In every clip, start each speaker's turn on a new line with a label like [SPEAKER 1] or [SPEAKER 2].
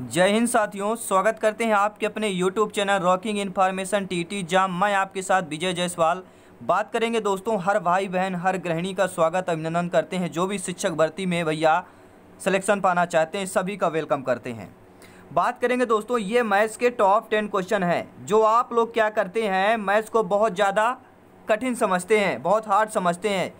[SPEAKER 1] जय हिंद साथियों स्वागत करते हैं आपके अपने यूट्यूब चैनल रॉकिंग इन्फॉर्मेशन टी टी जाम मैं आपके साथ विजय जायसवाल बात करेंगे दोस्तों हर भाई बहन हर गृहिणी का स्वागत अभिनंदन करते हैं जो भी शिक्षक भर्ती में भैया सिलेक्शन पाना चाहते हैं सभी का वेलकम करते हैं बात करेंगे दोस्तों ये मैथ्स के टॉप टेन क्वेश्चन हैं जो आप लोग क्या करते हैं मैथ्स को बहुत ज़्यादा कठिन समझते हैं बहुत हार्ड समझते हैं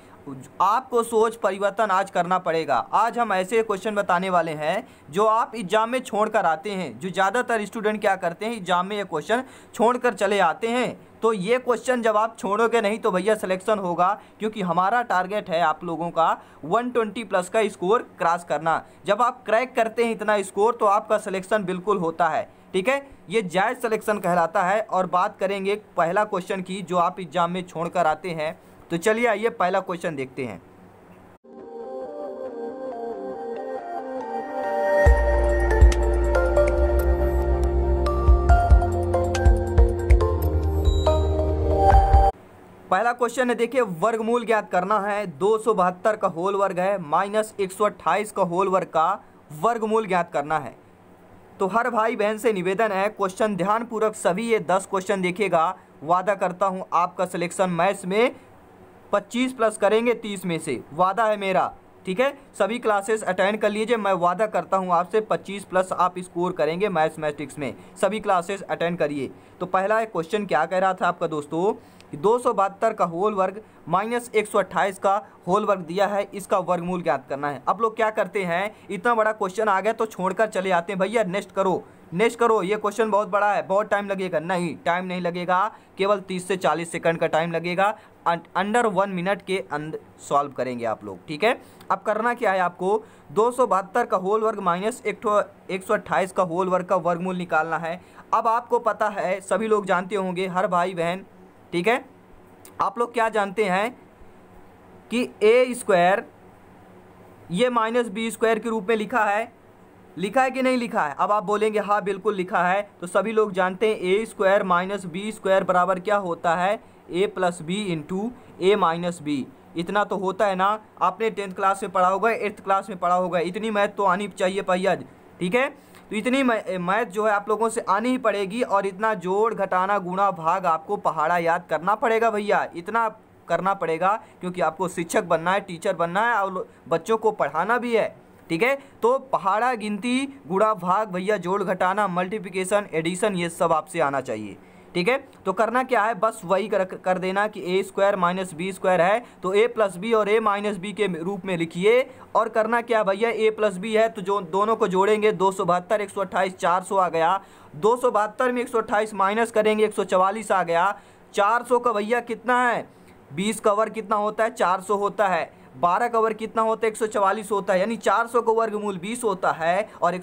[SPEAKER 1] आपको सोच परिवर्तन आज करना पड़ेगा आज हम ऐसे क्वेश्चन बताने वाले हैं जो आप एग्जाम में छोड़ कर आते हैं जो ज़्यादातर स्टूडेंट क्या करते हैं एग्जाम में ये क्वेश्चन छोड़ कर चले आते हैं तो ये क्वेश्चन जब आप छोड़ोगे नहीं तो भैया सिलेक्शन होगा क्योंकि हमारा टारगेट है आप लोगों का 120 प्लस का स्कोर क्रॉस करना जब आप क्रैक करते हैं इतना स्कोर तो आपका सिलेक्शन बिल्कुल होता है ठीक है ये जायज़ सिलेक्शन कहलाता है और बात करेंगे पहला क्वेश्चन की जो आप एग्जाम में छोड़ कर आते हैं तो चलिए आइए पहला क्वेश्चन देखते हैं पहला क्वेश्चन है देखिए वर्गमूल ज्ञात करना है दो का होल वर्ग है माइनस एक का होल वर्ग का वर्गमूल ज्ञात करना है तो हर भाई बहन से निवेदन है क्वेश्चन ध्यानपूर्वक सभी ये दस क्वेश्चन देखिएगा वादा करता हूँ आपका सिलेक्शन मैथ्स में 25 प्लस करेंगे 30 में से वादा है मेरा ठीक है सभी क्लासेस अटेंड कर लीजिए मैं वादा करता हूँ आपसे 25 प्लस आप स्कोर करेंगे मैथमेटिक्स में सभी क्लासेस अटेंड करिए तो पहला एक क्वेश्चन क्या कह रहा था आपका दोस्तों दो सौ बहत्तर का होल वर्ग माइनस एक सौ का होल वर्ग दिया है इसका वर्गमूल ज्ञात करना है अब लोग क्या करते हैं इतना बड़ा क्वेश्चन आ गया तो छोड़कर चले आते हैं भैया नेक्स्ट करो नेक्स्ट करो ये क्वेश्चन बहुत बड़ा है बहुत टाइम लगेगा नहीं टाइम नहीं लगेगा केवल तीस से चालीस सेकंड का टाइम लगेगा अंडर वन मिनट के अंदर सॉल्व करेंगे आप लोग ठीक है अब करना क्या है आपको दो का होल वर्ग माइनस एक का होल वर्ग का वर्गमूल निकालना है अब आपको पता है सभी लोग जानते होंगे हर भाई बहन ठीक है आप लोग क्या जानते हैं कि ए स्क्वायर ये माइनस बी स्क्वायर के रूप में लिखा है लिखा है कि नहीं लिखा है अब आप बोलेंगे हाँ बिल्कुल लिखा है तो सभी लोग जानते हैं A square minus B square बराबर क्या होता है A plus B into A minus B इतना तो होता है ना आपने टेंथ क्लास में पढ़ा होगा एट्थ क्लास में पढ़ा होगा इतनी मैथ तो आनी चाहिए भैया ठीक है तो इतनी मैथ जो है आप लोगों से आनी ही पड़ेगी और इतना जोड़ घटाना गुणा भाग आपको पहाड़ा याद करना पड़ेगा भैया इतना करना पड़ेगा क्योंकि आपको शिक्षक बनना है टीचर बनना है और बच्चों को पढ़ाना भी है ठीक है तो पहाड़ा गिनती गुड़ा भाग भैया जोड़ घटाना मल्टीप्लिकेशन एडिशन ये सब आपसे आना चाहिए ठीक है तो करना क्या है बस वही कर, कर देना कि A square minus B square है तो ए प्लस बी और ए माइनस बी के रूप में लिखिए और करना क्या भैया ए प्लस बी है तो जो दोनों को जोड़ेंगे दो सौ बहत्तर एक सौ अट्ठाईस चार सौ आ गया दो सौ बहत्तर में एक सौ अट्ठाईस माइनस करेंगे एक सौ चवालीस आ गया चार सौ का भैया कितना है बीस का वर्ग कितना होता है चार सौ होता है बारह का वर्ग कितना होता है एक होता है यानी चार का वर्गमूल बीस होता है और एक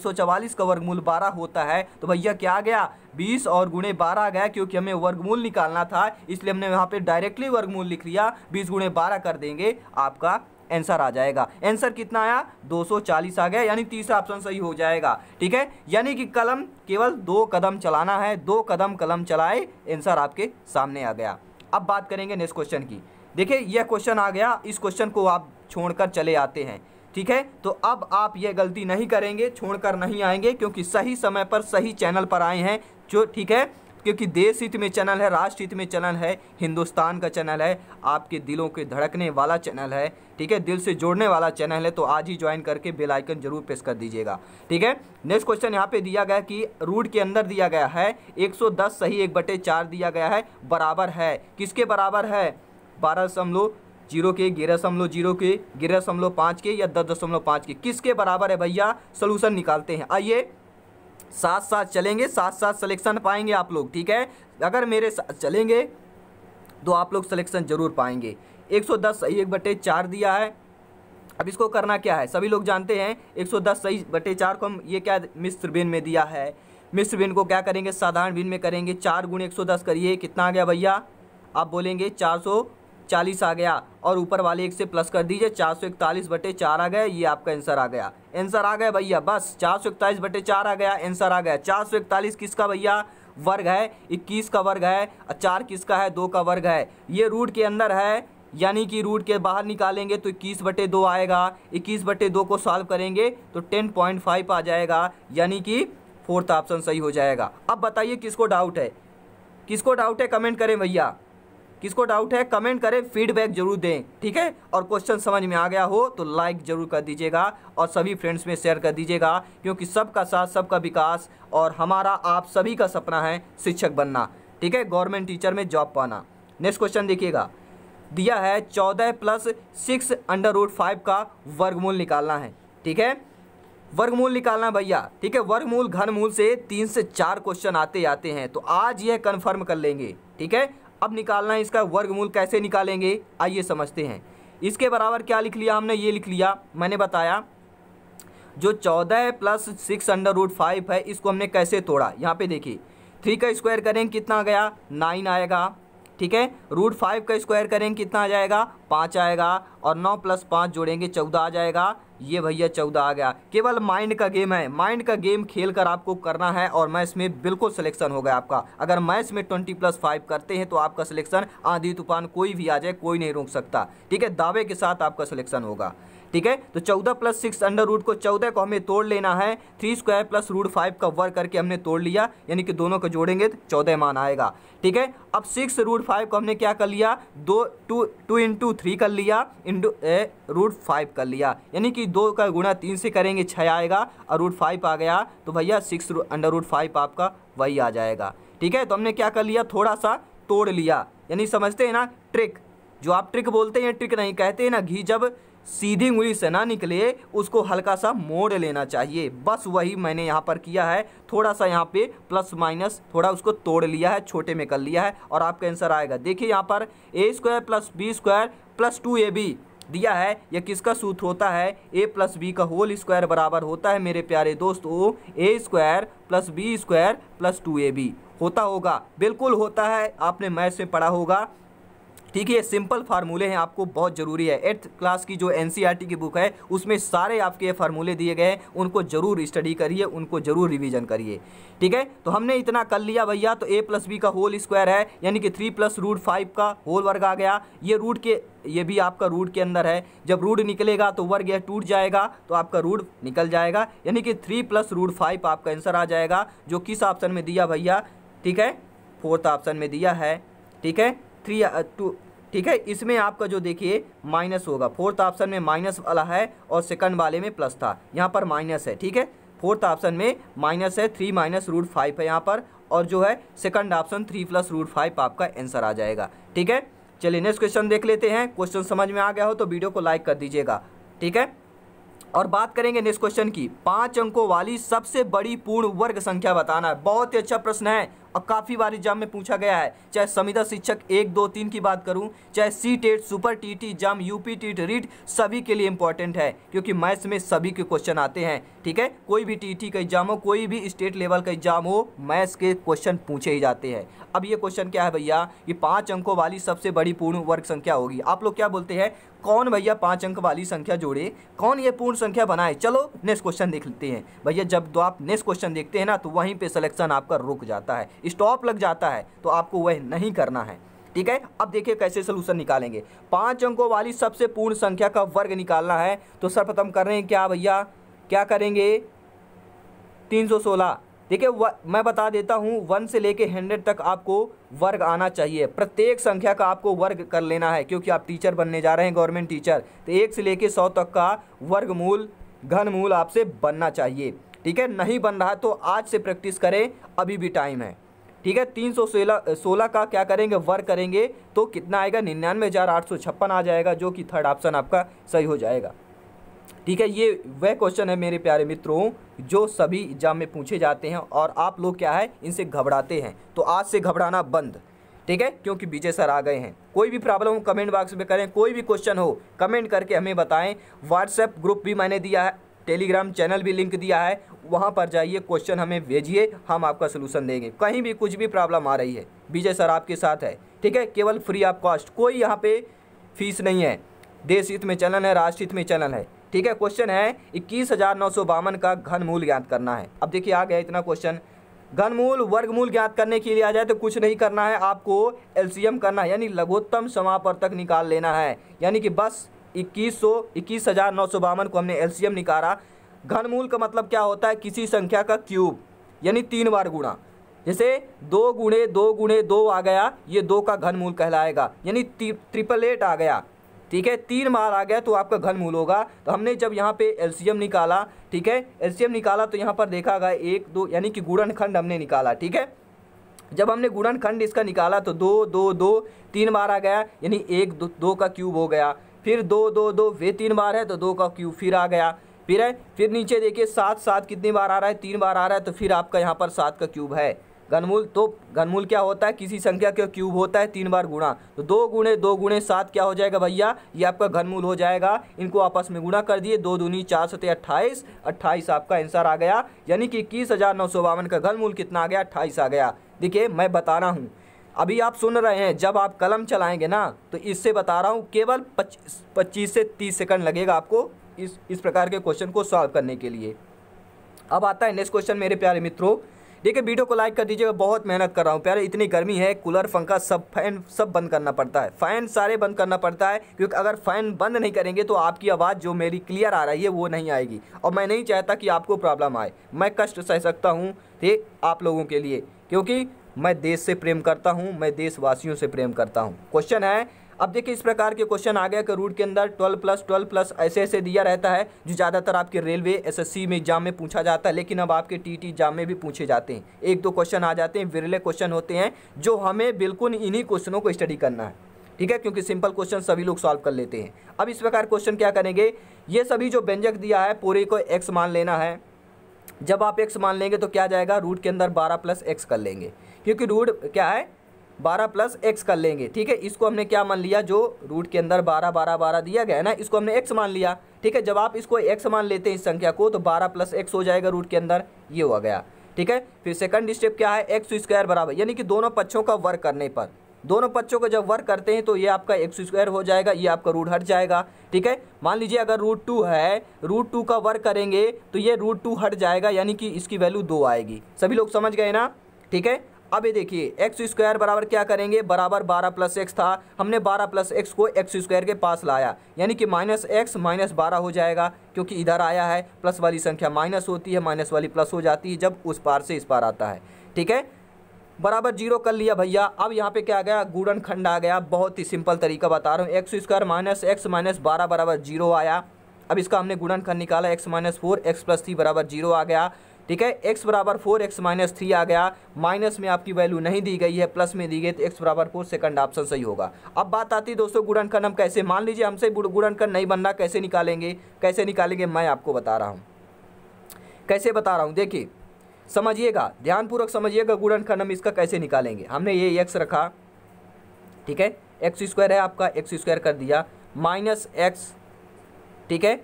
[SPEAKER 1] का वर्ग मूल बारह होता है तो भैया क्या आ गया बीस और गुणे बारह आ गया क्योंकि हमें वर्गमूल निकालना था इसलिए हमने यहाँ पे डायरेक्टली वर्गमूल लिख लिया बीस गुणे बारह कर देंगे आपका आंसर आ जाएगा आंसर कितना आया 240 आ गया यानी तीसरा ऑप्शन सही हो जाएगा ठीक है यानी कि कलम केवल दो कदम चलाना है दो कदम कलम चलाए आंसर आपके सामने आ गया अब बात करेंगे नेक्स्ट क्वेश्चन की देखिए यह क्वेश्चन आ गया इस क्वेश्चन को आप छोड़कर चले आते हैं ठीक है तो अब आप ये गलती नहीं करेंगे छोड़कर नहीं आएंगे क्योंकि सही समय पर सही चैनल पर आए हैं जो ठीक है क्योंकि देश हित में चैनल है राष्ट्र हित में चैनल है हिंदुस्तान का चैनल है आपके दिलों के धड़कने वाला चैनल है ठीक है दिल से जोड़ने वाला चैनल है तो आज ही ज्वाइन करके बेल आइकन जरूर प्रेस कर दीजिएगा ठीक है नेक्स्ट क्वेश्चन यहाँ पे दिया गया कि रूट के अंदर दिया गया है 110 सही एक बटे चार दिया गया है बराबर है किसके बराबर है बारह दशमलव जीरो के ग्यारह दशमलव जीरो के ग्यारह दशमलव पाँच के या दस दशमलव पाँच के किसके बराबर है भैया सोल्यूशन निकालते हैं आइए साथ साथ चलेंगे साथ साथ सिलेक्शन पाएंगे आप लोग ठीक है अगर मेरे साथ चलेंगे तो आप लोग सिलेक्शन जरूर पाएंगे 110 सही एक बटे चार दिया है अब इसको करना क्या है सभी लोग जानते हैं 110 सही बटे चार को हम ये क्या मिश्र बिन में दिया है मिश्र बिन को क्या करेंगे साधारण बिन में करेंगे चार गुण एक करिए कितना आ गया भैया आप बोलेंगे चार चालीस आ गया और ऊपर वाले एक से प्लस कर दीजिए चार सौ इकतालीस बटे चार आ गया ये आपका आंसर आ गया आंसर आ गया भैया बस चार सौ इकतालीस बटे चार आ गया आंसर आ गया चार सौ इकतालीस किसका भैया वर्ग है इक्कीस का वर्ग है चार किसका है दो का वर्ग है ये रूट के अंदर है यानी कि रूट के बाहर निकालेंगे तो इक्कीस बटे दो आएगा इक्कीस बटे दो को सॉल्व करेंगे तो टेन पॉइंट फाइव आ जाएगा यानी कि फोर्थ ऑप्शन सही हो जाएगा अब बताइए किसको डाउट है किसको डाउट है कमेंट करें भैया किसको डाउट है कमेंट करें फीडबैक जरूर दें ठीक है और क्वेश्चन समझ में आ गया हो तो लाइक ज़रूर कर दीजिएगा और सभी फ्रेंड्स में शेयर कर दीजिएगा क्योंकि सबका साथ सबका विकास और हमारा आप सभी का सपना है शिक्षक बनना ठीक है गवर्नमेंट टीचर में जॉब पाना नेक्स्ट क्वेश्चन देखिएगा दिया है चौदह plus six under root five का वर्गमूल निकालना है ठीक है वर्गमूल निकालना भैया ठीक है वर्गमूल घनमूल से तीन से चार क्वेश्चन आते आते हैं तो आज यह कन्फर्म कर लेंगे ठीक है अब निकालना है इसका वर्गमूल कैसे निकालेंगे आइए समझते हैं इसके बराबर क्या लिख लिया हमने ये लिख लिया मैंने बताया जो चौदह plus six under root five है इसको हमने कैसे तोड़ा यहाँ पे देखिए थ्री का स्क्वायर करेंगे कितना गया नाइन आएगा ठीक है रूट फाइव का स्क्वायर करेंगे कितना आ जाएगा पाँच आएगा और नौ प्लस पाँच जोड़ेंगे चौदह आ जाएगा ये भैया चौदह आ गया केवल माइंड का गेम है माइंड का गेम खेल कर आपको करना है और मैच में बिल्कुल सिलेक्शन हो गया आपका अगर मैच में ट्वेंटी प्लस फाइव करते हैं तो आपका सिलेक्शन आंधी तूफान कोई भी आ जाए कोई नहीं रोक सकता ठीक है दावे के साथ आपका सिलेक्शन होगा ठीक है तो चौदह प्लस सिक्स अंडर रूट को चौदह को हमें तोड़ लेना है three square plus root five का वर्क करके हमने तोड़ लिया यानी कि दोनों को जोड़ेंगे तो चौदह मान आएगा ठीक है अब सिक्स रूट फाइव को हमने क्या कर लिया दो टू टू इंटू थ्री कर लिया इंटू ए रूट फाइव कर लिया यानी कि दो का गुणा तीन से करेंगे छः आएगा और रूट फाइव आ गया तो भैया सिक्स अंडर रूट फाइव आपका वही आ जाएगा ठीक है तो हमने क्या कर लिया थोड़ा सा तोड़ लिया यानी समझते हैं ना ट्रिक जो आप ट्रिक बोलते हैं ट्रिक नहीं कहते हैं ना घी जब सीधी उंगली से ना निकले उसको हल्का सा मोड़ लेना चाहिए बस वही मैंने यहाँ पर किया है थोड़ा सा यहाँ पे प्लस माइनस थोड़ा उसको तोड़ लिया है छोटे में कर लिया है और आपका आंसर आएगा देखिए यहाँ पर A square plus B square plus two A B दिया है यह किसका सूत्र होता है ए प्लस बी का होल स्क्वायर बराबर होता है मेरे प्यारे दोस्तों A square plus B square plus two A B होता होगा बिल्कुल होता है आपने मैथ से पढ़ा होगा ठीक है ये सिंपल फार्मूले हैं आपको बहुत ज़रूरी है एट्थ क्लास की जो एन e की बुक है उसमें सारे आपके ये फार्मूले दिए गए हैं उनको ज़रूर स्टडी करिए उनको ज़रूर रिविज़न करिए ठीक है तो हमने इतना कर लिया भैया तो ए प्लस बी का होल स्क्वायर है यानी कि थ्री प्लस रूट फाइव का होल वर्ग आ गया ये रूट के ये भी आपका रूट के अंदर है जब रूट निकलेगा तो वर्ग यह टूट जाएगा तो आपका रूट निकल जाएगा यानी कि थ्री प्लस रूट फाइव आपका आंसर आ जाएगा जो किस ऑप्शन में दिया भैया ठीक है फोर्थ ऑप्शन में दिया है ठीक है थ्री टू uh, ठीक है इसमें आपका जो देखिए माइनस होगा फोर्थ ऑप्शन में माइनस वाला है और सेकंड वाले में प्लस था यहाँ पर माइनस है ठीक है फोर्थ ऑप्शन में माइनस है थ्री माइनस रूट फाइव है यहाँ पर और जो है second option three plus root five आपका आंसर आ जाएगा ठीक है चलिए नेक्स्ट क्वेश्चन देख लेते हैं क्वेश्चन समझ में आ गया हो तो वीडियो को लाइक कर दीजिएगा ठीक है और बात करेंगे नेक्स्ट क्वेश्चन की पांच अंकों वाली सबसे बड़ी पूर्ण वर्ग संख्या बताना है बहुत ही अच्छा प्रश्न है और काफ़ी बार एग्जाम में पूछा गया है चाहे संविदा शिक्षक एक दो तीन की बात करूं चाहे C TET super T T exam U UP T REET सभी के लिए इंपॉर्टेंट है क्योंकि मैथ्स में सभी के क्वेश्चन आते हैं ठीक है कोई भी टी का एग्जाम हो कोई भी स्टेट लेवल का एग्जाम हो मैथ्स के क्वेश्चन पूछे ही जाते हैं अब ये क्वेश्चन क्या है भैया ये पाँच अंकों वाली सबसे बड़ी पूर्ण वर्ग संख्या होगी आप लोग क्या बोलते हैं कौन भैया पाँच अंक वाली संख्या जोड़े कौन ये पूर्ण संख्या बनाए चलो नेक्स्ट क्वेश्चन देख लेते हैं भैया जब तो आप नेक्स्ट क्वेश्चन देखते हैं ना तो वहीं पे सिलेक्शन आपका रुक जाता है स्टॉप लग जाता है तो आपको वह नहीं करना है ठीक है अब देखिए कैसे सोल्यूशन निकालेंगे पाँच अंकों वाली सबसे पूर्ण संख्या का वर्ग निकालना है तो सर्वप्रथम कर रहे हैं क्या भैया क्या करेंगे तीन सौ सोलह देखिए मैं बता देता हूँ वन से लेके हंड्रेड तक आपको वर्ग आना चाहिए प्रत्येक संख्या का आपको वर्ग कर लेना है क्योंकि आप टीचर बनने जा रहे हैं गवर्नमेंट टीचर तो एक से लेके सौ तक का वर्गमूल घनमूल आपसे बनना चाहिए ठीक है नहीं बन रहा तो आज से प्रैक्टिस करें अभी भी टाइम है ठीक है तीन सौ सोलह सोलह का क्या करेंगे वर्क करेंगे तो कितना आएगा निन्यानवे हज़ार आठ सौ छप्पन आ जाएगा जो कि थर्ड ऑप्शन आपका सही हो जाएगा ठीक है ये वह क्वेश्चन है मेरे प्यारे मित्रों जो सभी एग्जाम में पूछे जाते हैं और आप लोग क्या है इनसे घबराते हैं तो आज से घबराना बंद ठीक है क्योंकि विजय सर आ गए हैं कोई भी प्रॉब्लम हो कमेंट बॉक्स में करें कोई भी क्वेश्चन हो कमेंट करके हमें बताएं व्हाट्सएप ग्रुप भी मैंने दिया है टेलीग्राम चैनल भी लिंक दिया है वहाँ पर जाइए क्वेश्चन हमें भेजिए हम आपका सलूशन देंगे कहीं भी कुछ भी प्रॉब्लम आ रही है विजय सर आपके साथ है ठीक है केवल फ्री ऑफ कॉस्ट कोई यहाँ पे फीस नहीं है देश हित में चलन है राष्ट्र हित में चलन है ठीक है क्वेश्चन है इक्कीस हज़ार नौ सौ बावन का मूल ज्ञात करना है अब देखिए आ गया इतना क्वेश्चन घनमूल वर्गमूल ज्ञात करने के लिए आ जाए तो कुछ नहीं करना है आपको एलसीएम करना है यानी लघुत्तम तक निकाल लेना है यानी कि बस इक्कीस सौ इक्कीस हज़ार नौ सौ बावन को हमने एलसीएम निकाला घनमूल का मतलब क्या होता है किसी संख्या का क्यूब यानी तीन बार गुणा जैसे दो गुणे दो गुणे दो आ गया ये दो का घनमूल कहलाएगा यानी ट्रिपल एट आ गया ठीक है तीन बार आ गया तो आपका घनमूल होगा तो हमने जब यहाँ पे एलसीएम निकाला ठीक है एलसीएम निकाला तो यहाँ पर देखा गया एक दो यानी कि गुणनखंड हमने निकाला ठीक है जब हमने गुणनखंड इसका निकाला तो दो दो दो तीन बार आ गया यानी एक दो, दो का क्यूब हो गया फिर दो दो दो वे तीन बार है तो दो का क्यू फिर आ गया फिर है फिर नीचे देखिए सात सात कितनी बार आ रहा है तीन बार आ रहा है तो फिर आपका यहाँ पर सात का क्यूब है घनमूल तो घनमूल क्या होता है किसी संख्या का क्यूब होता है तीन बार गुणा तो दो गुणे दो गुणे सात क्या हो जाएगा भैया ये आपका घनमूल हो जाएगा इनको आपस में गुणा कर दिए दो दूनी चार सौ अट्ठाईस अट्ठाईस आपका आंसर आ गया यानी कि इक्कीस हज़ार नौ सौ बावन का घनमूल कितना आ गया अट्ठाईस आ गया देखिए मैं बता रहा हूँ अभी आप सुन रहे हैं जब आप कलम चलाएंगे ना तो इससे बता रहा हूँ केवल पच्चीस से तीस सेकंड लगेगा आपको इस इस प्रकार के क्वेश्चन को सॉल्व करने के लिए अब आता है नेक्स्ट क्वेश्चन मेरे प्यारे मित्रों देखिए वीडियो को लाइक कर दीजिए बहुत मेहनत कर रहा हूँ प्यारे इतनी गर्मी है कूलर पंखा सब फैन सब बंद करना पड़ता है फ़ैन सारे बंद करना पड़ता है क्योंकि अगर फ़ैन बंद नहीं करेंगे तो आपकी आवाज़ जो मेरी क्लियर आ रही है वो नहीं आएगी और मैं नहीं चाहता कि आपको प्रॉब्लम आए मैं कष्ट सह सकता हूँ ये आप लोगों के लिए क्योंकि मैं देश से प्रेम करता हूँ मैं देशवासियों से प्रेम करता हूँ क्वेश्चन है अब देखिए इस प्रकार के क्वेश्चन आ गया कि रूट के अंदर 12 प्लस 12 प्लस ऐसे ऐसे दिया रहता है जो ज़्यादातर आपके रेलवे एसएससी में एग्जाम में पूछा जाता है लेकिन अब आपके टीटी एग्जाम में भी पूछे जाते हैं एक दो क्वेश्चन आ जाते हैं विरले क्वेश्चन होते हैं जो हमें बिल्कुल इन्हीं क्वेश्चनों को स्टडी करना है ठीक है क्योंकि सिंपल क्वेश्चन सभी लोग सॉल्व कर लेते हैं अब इस प्रकार क्वेश्चन क्या करेंगे ये सभी जो व्यंजक दिया है पूरे को एक्स मान लेना है जब आप एक्स मान लेंगे तो क्या जाएगा रूट के अंदर बारह प्लस एक्स कर लेंगे क्योंकि रूट क्या है बारह प्लस एक्स कर लेंगे ठीक है इसको हमने क्या मान लिया जो रूट के अंदर बारह बारह बारह दिया गया है ना इसको हमने एक्स मान लिया ठीक है जब आप इसको एक्स मान लेते हैं इस संख्या को तो बारह प्लस एक्स हो जाएगा रूट के अंदर ये हो गया ठीक है फिर सेकंड स्टेप क्या है एक्स स्क्वायर बराबर यानी कि दोनों पक्षों का वर्क करने पर दोनों पक्षों को जब वर्क करते हैं तो ये आपका एक्स स्क्वायर हो जाएगा ये आपका रूट हट जाएगा ठीक है मान लीजिए अगर रूट टू है रूट टू का वर्क करेंगे तो ये रूट टू हट जाएगा यानी कि इसकी वैल्यू दो आएगी सभी लोग समझ गए ना ठीक है अब ये देखिए एक्स स्क्वायर बराबर क्या करेंगे बराबर बारह प्लस एक्स था हमने बारह प्लस एक्स को एक्स स्क्वायर के पास लाया यानी कि माइनस एक्स माइनस बारह हो जाएगा क्योंकि इधर आया है प्लस वाली संख्या माइनस होती है माइनस वाली प्लस हो जाती है जब उस पार से इस पार आता है ठीक है बराबर जीरो कर लिया भैया अब यहाँ पे क्या आ गया गुड़न खंड आ गया बहुत ही सिंपल तरीका बता रहा हूँ x square minus x minus बारह बराबर जीरो आया अब इसका हमने गुड़न खंड निकाला x minus four x plus three बराबर जीरो आ गया ठीक है एक्स बराबर फोर एक्स माइनस थ्री आ गया माइनस में आपकी वैल्यू नहीं दी गई है प्लस में दी गई तो एक्स बराबर फोर सेकंड ऑप्शन सही होगा अब बात आती है दोस्तों गुणनखंड हम कैसे मान लीजिए हमसे गुणनखंड नहीं बनना कैसे निकालेंगे कैसे निकालेंगे मैं आपको बता रहा हूँ कैसे बता रहा हूँ देखिए समझिएगा ध्यानपूर्वक समझिएगा गुणनखंड हम इसका कैसे निकालेंगे हमने ये एक्स रखा ठीक है एक्स स्क्वायर है आपका एक्स स्क्वायर कर दिया माइनस एक्स ठीक है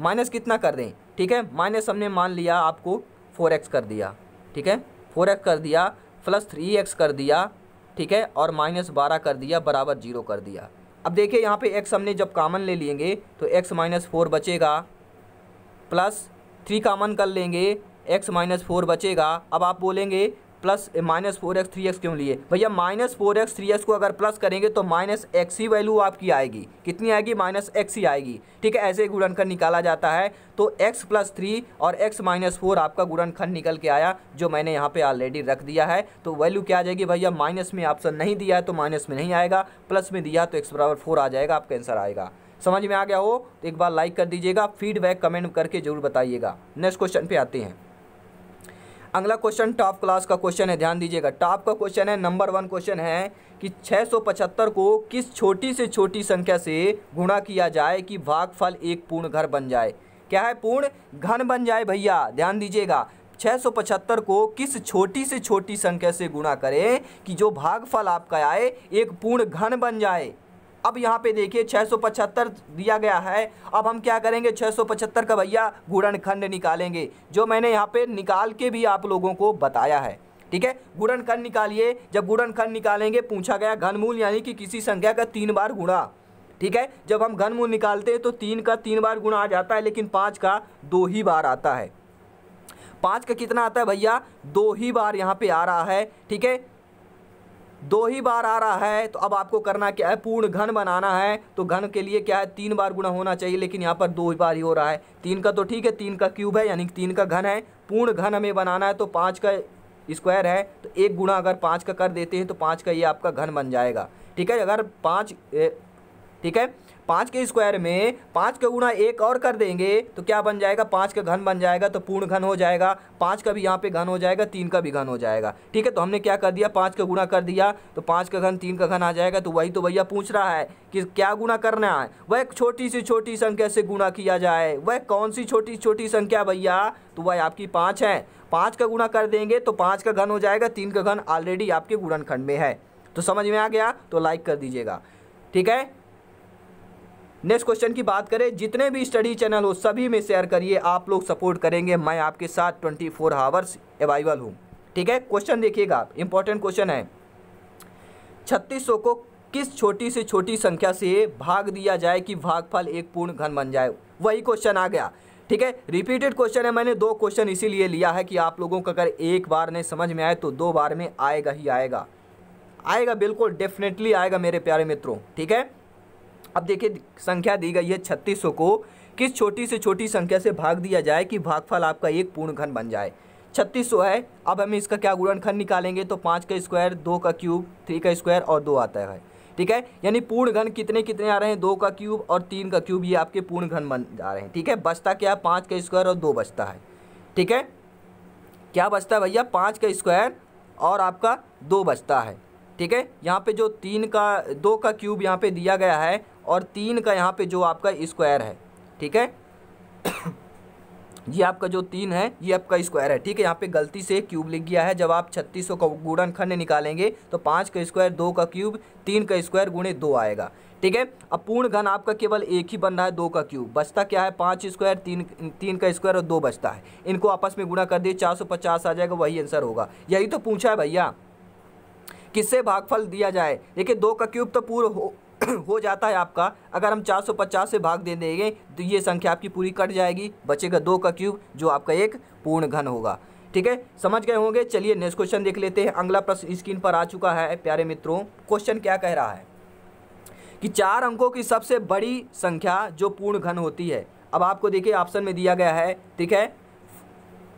[SPEAKER 1] माइनस कितना कर दें ठीक है माइनस हमने मान लिया आपको फोर एक्स कर दिया ठीक है फोर एक्स कर दिया प्लस थ्री एक्स कर दिया ठीक है और माइनस बारह कर दिया बराबर जीरो कर दिया अब देखिए यहाँ पे एक्स हमने जब कामन ले लेंगे तो एक्स माइनस फोर बचेगा प्लस थ्री कामन कर लेंगे एक्स माइनस फोर बचेगा अब आप बोलेंगे plus minus four x three x क्यों लिए भैया minus four x three x को अगर प्लस करेंगे तो माइनस एक्स ही वैल्यू आपकी आएगी कितनी आएगी माइनस एक्स ही आएगी ठीक है ऐसे गुणनखंड निकाला जाता है तो एक्स प्लस थ्री और एक्स माइनस फोर आपका गुणनखंड निकल के आया जो मैंने यहाँ पे ऑलरेडी रख दिया है तो वैल्यू क्या आ जाएगी भैया माइनस में ऑप्शन नहीं दिया है तो माइनस में नहीं आएगा प्लस में दिया तो एक्स बराबर फोर आ जाएगा आपका आंसर आएगा समझ में आ गया हो तो एक बार लाइक कर दीजिएगा फीडबैक कमेंट करके जरूर बताइएगा नेक्स्ट क्वेश्चन पे आते हैं अगला क्वेश्चन टॉप क्लास का क्वेश्चन है ध्यान दीजिएगा टॉप का क्वेश्चन है नंबर वन क्वेश्चन है कि 675 को किस छोटी से छोटी संख्या से गुणा किया जाए कि भागफल एक पूर्ण घर बन जाए क्या है पूर्ण घन बन जाए भैया ध्यान दीजिएगा 675 को किस छोटी से छोटी संख्या से गुणा करें कि जो भागफल आपका आए एक पूर्ण घन बन जाए अब यहाँ पे देखिए छः दिया गया है अब हम क्या करेंगे छः का भैया खंड निकालेंगे जो मैंने यहाँ पे निकाल के भी आप लोगों को बताया है ठीक है खंड निकालिए जब खंड निकालेंगे पूछा गया घनमूल यानी कि किसी संख्या का तीन बार गुणा ठीक है जब हम घनमूल निकालते हैं तो तीन का तीन बार गुणा आ जाता है लेकिन पाँच का दो ही बार आता है पाँच का कितना आता है भैया दो ही बार यहाँ पे आ रहा है ठीक है दो ही बार आ रहा है तो अब आपको करना क्या है पूर्ण घन बनाना है तो घन के लिए क्या है तीन बार गुणा होना चाहिए लेकिन यहाँ पर दो ही बार ही हो रहा है तीन का तो ठीक है तीन का क्यूब है यानी तीन का घन है पूर्ण घन हमें बनाना है तो पाँच का स्क्वायर है तो एक गुणा अगर पाँच का कर देते हैं तो पाँच का ये आपका घन बन जाएगा ठीक है अगर पाँच ठीक है पाँच के स्क्वायर में पाँच का गुणा एक और कर देंगे तो क्या बन जाएगा पाँच का घन बन जाएगा तो पूर्ण घन हो जाएगा पाँच का भी यहाँ पे घन हो जाएगा तीन का भी घन हो जाएगा ठीक है तो हमने क्या कर दिया पाँच का गुणा कर दिया तो पाँच का घन तीन का घन आ जाएगा तो वही तो भैया पूछ रहा है कि क्या गुणा करना है वह एक छोटी सी छोटी संख्या से गुणा किया जाए वह कौन सी छोटी छोटी संख्या भैया तो वह आपकी पाँच है पाँच का गुणा कर देंगे तो पाँच का घन हो जाएगा तीन का घन ऑलरेडी आपके गुणनखंड में है तो समझ में आ गया तो लाइक कर दीजिएगा ठीक है नेक्स्ट क्वेश्चन की बात करें जितने भी स्टडी चैनल हो सभी में शेयर करिए आप लोग सपोर्ट करेंगे मैं आपके साथ ट्वेंटी फोर आवर्स अवेलेबल हूँ ठीक है क्वेश्चन देखिएगा आप इंपॉर्टेंट क्वेश्चन है छत्तीस सौ को किस छोटी से छोटी संख्या से भाग दिया जाए कि भागफल एक पूर्ण घन बन जाए वही क्वेश्चन आ गया ठीक है रिपीटेड क्वेश्चन है मैंने दो क्वेश्चन इसीलिए लिया है कि आप लोगों का अगर एक बार नहीं समझ में आए तो दो बार में आएगा ही आएगा आएगा बिल्कुल डेफिनेटली आएगा मेरे प्यारे मित्रों ठीक है अब देखिए संख्या दी गई है छत्तीस को किस छोटी से छोटी संख्या से भाग दिया जाए कि भागफल आपका एक पूर्ण घन बन जाए छत्तीस सौ है अब हमें इसका क्या गुणनखंड निकालेंगे तो पाँच का स्क्वायर दो का क्यूब थ्री का स्क्वायर और दो आता है ठीक है यानी पूर्ण घन कितने कितने आ रहे हैं दो का क्यूब और तीन का क्यूब ये आपके पूर्ण घन बन जा रहे हैं ठीक है बचता क्या पाँच का स्क्वायर और दो बचता है ठीक है क्या बचता है भैया पाँच का स्क्वायर और आपका दो बचता है ठीक है यहाँ पे जो तीन का दो का क्यूब यहाँ पे दिया गया है और तीन का यहाँ पे जो आपका स्क्वायर है ठीक है ये आपका जो तीन है ये आपका स्क्वायर है ठीक है यहाँ पे गलती से क्यूब लिख गया है जब आप छत्तीस का गुणन खंड निकालेंगे तो पाँच का स्क्वायर दो का क्यूब तीन का स्क्वायर गुणे दो आएगा ठीक है अब पूर्ण घन आपका केवल एक ही बन रहा है दो का क्यूब बचता क्या है पाँच स्क्वायर तीन तीन का स्क्वायर और दो बचता है इनको आपस में गुणा कर दिए चार सौ पचास आ जाएगा वही आंसर होगा यही तो पूछा है भैया किससे भागफल दिया जाए देखिए दो का क्यूब तो पूर्ण हो हो जाता है आपका अगर हम 450 से भाग दे देंगे तो ये संख्या आपकी पूरी कट जाएगी बचेगा दो का क्यूब जो आपका एक पूर्ण घन होगा ठीक है समझ गए होंगे चलिए नेक्स्ट क्वेश्चन देख लेते हैं अगला प्रश्न स्क्रीन पर आ चुका है प्यारे मित्रों क्वेश्चन क्या कह रहा है कि चार अंकों की सबसे बड़ी संख्या जो पूर्ण घन होती है अब आपको देखिए ऑप्शन में दिया गया है ठीक है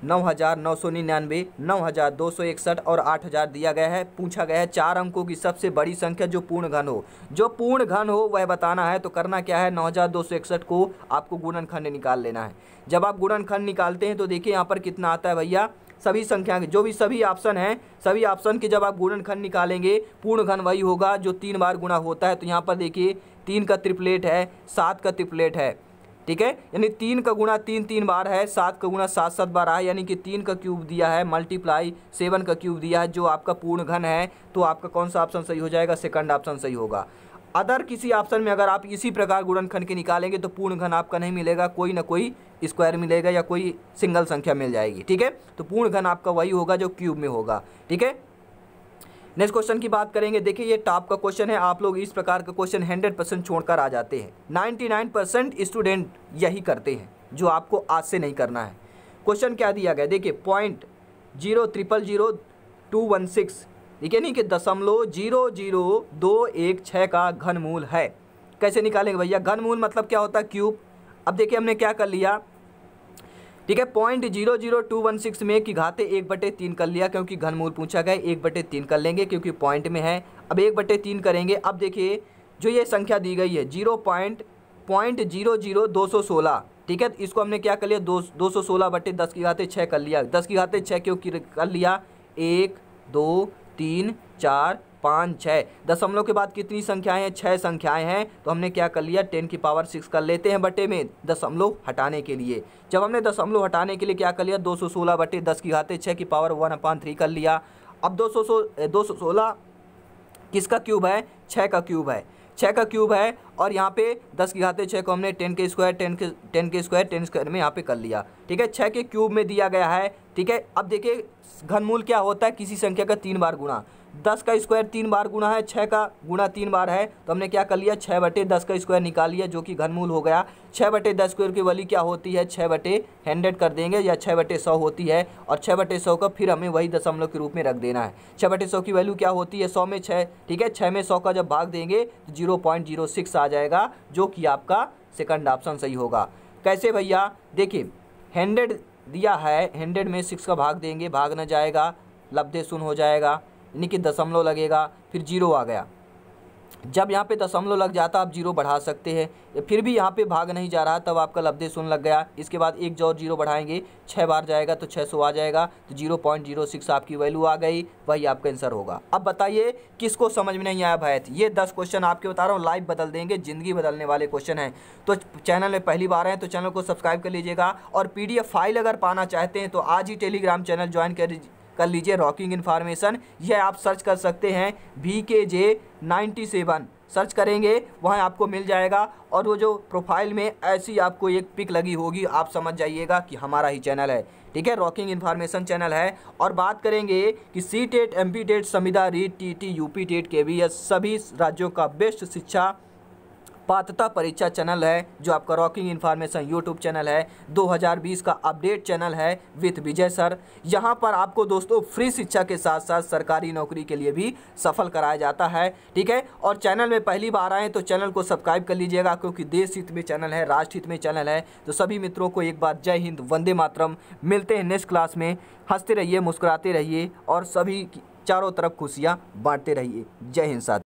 [SPEAKER 1] नौ हज़ार नौ सौ निन्यानवे नौ हज़ार दो सौ इकसठ और आठ हज़ार दिया गया है पूछा गया है चार अंकों की सबसे बड़ी संख्या जो पूर्ण घन हो जो पूर्ण घन हो वह बताना है तो करना क्या है नौ हज़ार दो सौ इकसठ को आपको गुणनखंड निकाल लेना है जब आप गुणनखंड निकालते हैं तो देखिए यहाँ पर कितना आता है भैया सभी संख्या जो भी सभी ऑप्शन हैं सभी ऑप्शन के जब आप गुणनखंड निकालेंगे पूर्ण घन वही होगा जो तीन बार गुणा होता है तो यहाँ पर देखिए तीन का त्रिपलेट है सात का त्रिपलेट है ठीक है यानी तीन का गुणा तीन तीन बार है सात का गुणा सात सात बार है यानी कि तीन का क्यूब दिया है मल्टीप्लाई सेवन का क्यूब दिया है जो आपका पूर्ण घन है तो आपका कौन सा ऑप्शन सही हो जाएगा सेकंड ऑप्शन सही होगा अदर किसी ऑप्शन में अगर आप इसी प्रकार गुणनखंड के निकालेंगे तो पूर्ण घन आपका नहीं मिलेगा कोई ना कोई स्क्वायर मिलेगा या कोई सिंगल संख्या मिल जाएगी ठीक है तो पूर्ण घन आपका वही होगा जो क्यूब में होगा ठीक है नेक्स्ट क्वेश्चन की बात करेंगे देखिए ये टॉप का क्वेश्चन है आप लोग इस प्रकार का क्वेश्चन हंड्रेड परसेंट छोड़कर आ जाते हैं नाइन्टी नाइन परसेंट स्टूडेंट यही करते हैं जो आपको आज से नहीं करना है क्वेश्चन क्या दिया गया देखिए point zero triple zero two one six ठीक है नहीं कि दशमलव जीरो जीरो दो एक छः का घनमूल है कैसे निकालेंगे भैया घनमूल मतलब क्या होता है क्यूब अब देखिए हमने क्या कर लिया ठीक है point zero zero two one six में कि घाते एक बटे तीन कर लिया क्योंकि घनमूल पूछा गया एक बटे तीन कर लेंगे क्योंकि पॉइंट में है अब एक बटे तीन करेंगे अब देखिए जो ये संख्या दी गई है zero point point zero zero दो सौ सोलह ठीक है इसको हमने क्या कर लिया दो दो सौ सोलह बटे दस की घाते छः कर लिया दस की घाते छः क्यों कर लिया एक दो तीन चार पाँच छः दशमलव के बाद कितनी संख्याएं हैं छः संख्याएं हैं तो हमने क्या कर लिया टेन की पावर सिक्स कर लेते हैं बटे में दशमलव हटाने के लिए जब हमने दशमलव हटाने के लिए क्या कर लिया दो सौ सोलह बटे दस की घाते छः की पावर वन अपान थ्री कर लिया अब दो सौ सो दो सौ सोलह किसका क्यूब है छः का क्यूब है छः का क्यूब है और यहाँ पे दस की घाते छः को हमने टेन के स्क्वायर टेन के टेन के स्क्वायर टेन स्क्वायर में यहाँ पे कर लिया ठीक है छः के क्यूब में दिया गया है ठीक है अब देखिए घनमूल क्या होता है किसी संख्या का तीन बार गुणा दस का स्क्वायर तीन बार गुणा है छः का गुणा तीन बार है तो हमने क्या कर लिया छः बटे दस का स्क्वायर निकाल लिया जो कि घनमूल हो गया छः बटे दस स्क्वायर की वैल्यू क्या होती है छः बटे हंड्रेड कर देंगे या छः बटे सौ होती है और छः बटे सौ का फिर हमें वही दशमलव के रूप में रख देना है छः बटे सौ की वैल्यू क्या होती है सौ में छः ठीक है छः में सौ का जब भाग देंगे तो जीरो पॉइंट जीरो सिक्स आ जाएगा जो कि आपका सेकंड ऑप्शन सही होगा कैसे भैया देखिए हंड्रेड दिया है हंड्रेड में सिक्स का भाग देंगे भाग न जाएगा लब्धे सुन हो जाएगा यानी कि दशमलव लगेगा फिर जीरो आ गया जब यहाँ पे दशमलव लग जाता आप जीरो बढ़ा सकते हैं फिर भी यहाँ पे भाग नहीं जा रहा तब आपका लब्धे शून्य लग गया इसके बाद एक जो जीरो बढ़ाएंगे छः बार जाएगा तो छः सौ आ जाएगा तो जीरो पॉइंट जीरो सिक्स आपकी वैल्यू आ गई वही आपका आंसर होगा अब बताइए किसको समझ में नहीं आया भैत ये दस क्वेश्चन आपके बता रहा हूँ लाइफ बदल देंगे ज़िंदगी बदलने वाले क्वेश्चन हैं तो चैनल में पहली बार हैं तो चैनल को सब्सक्राइब कर लीजिएगा और पी फाइल अगर पाना चाहते हैं तो आज ही टेलीग्राम चैनल ज्वाइन कर कर लीजिए रॉकिंग इन्फॉर्मेशन यह आप सर्च कर सकते हैं वी के जे नाइन्टी सेवन सर्च करेंगे वहाँ आपको मिल जाएगा और वो जो प्रोफाइल में ऐसी आपको एक पिक लगी होगी आप समझ जाइएगा कि हमारा ही चैनल है ठीक है रॉकिंग इन्फॉर्मेशन चैनल है और बात करेंगे कि C TET M P TET संविदा REET T T U P TET के भी यह सभी राज्यों का बेस्ट शिक्षा पात्रता परीक्षा चैनल है जो आपका रॉकिंग इन्फॉर्मेशन यूट्यूब चैनल है 2020 का update channel with Vijay sir सर यहाँ पर आपको दोस्तों फ्री शिक्षा के साथ साथ सरकारी नौकरी के लिए भी सफल कराया जाता है ठीक है और चैनल में पहली बार आएँ तो चैनल को सब्सक्राइब कर लीजिएगा क्योंकि देश हित में चैनल है राष्ट्र हित में चैनल है तो सभी मित्रों को एक बार जय हिंद वंदे मातरम मिलते हैं नेक्स्ट क्लास में हंसते रहिए मुस्कुराते रहिए और सभी चारों तरफ खुशियाँ बांटते रहिए जय हिंद साथी